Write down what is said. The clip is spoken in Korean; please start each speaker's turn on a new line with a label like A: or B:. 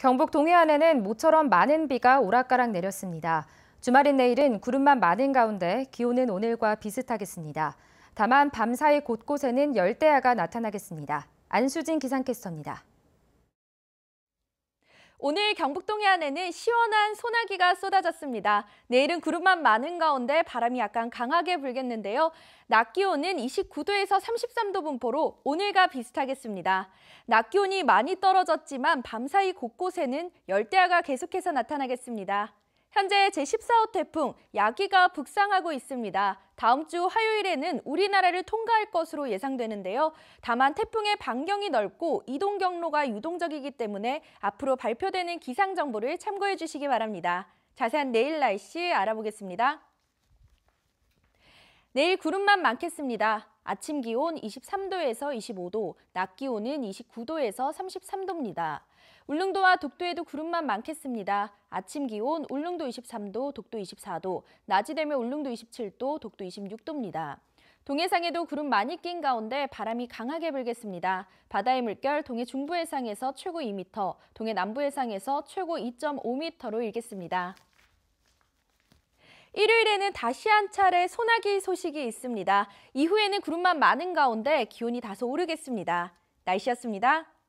A: 경북 동해안에는 모처럼 많은 비가 오락가락 내렸습니다. 주말인 내일은 구름만 많은 가운데 기온은 오늘과 비슷하겠습니다. 다만 밤사이 곳곳에는 열대야가 나타나겠습니다. 안수진 기상캐스터입니다.
B: 오늘 경북 동해안에는 시원한 소나기가 쏟아졌습니다. 내일은 구름만 많은 가운데 바람이 약간 강하게 불겠는데요. 낮 기온은 29도에서 33도 분포로 오늘과 비슷하겠습니다. 낮 기온이 많이 떨어졌지만 밤사이 곳곳에는 열대야가 계속해서 나타나겠습니다. 현재 제14호 태풍 야기가 북상하고 있습니다. 다음 주 화요일에는 우리나라를 통과할 것으로 예상되는데요. 다만 태풍의 반경이 넓고 이동 경로가 유동적이기 때문에 앞으로 발표되는 기상 정보를 참고해 주시기 바랍니다. 자세한 내일 날씨 알아보겠습니다. 내일 구름만 많겠습니다. 아침 기온 23도에서 25도, 낮 기온은 29도에서 33도입니다. 울릉도와 독도에도 구름만 많겠습니다. 아침 기온 울릉도 23도, 독도 24도, 낮이 되면 울릉도 27도, 독도 26도입니다. 동해상에도 구름 많이 낀 가운데 바람이 강하게 불겠습니다. 바다의 물결 동해 중부 해상에서 최고 2m, 동해 남부 해상에서 최고 2.5m로 일겠습니다. 일요일에는 다시 한 차례 소나기 소식이 있습니다. 이후에는 구름만 많은 가운데 기온이 다소 오르겠습니다. 날씨였습니다.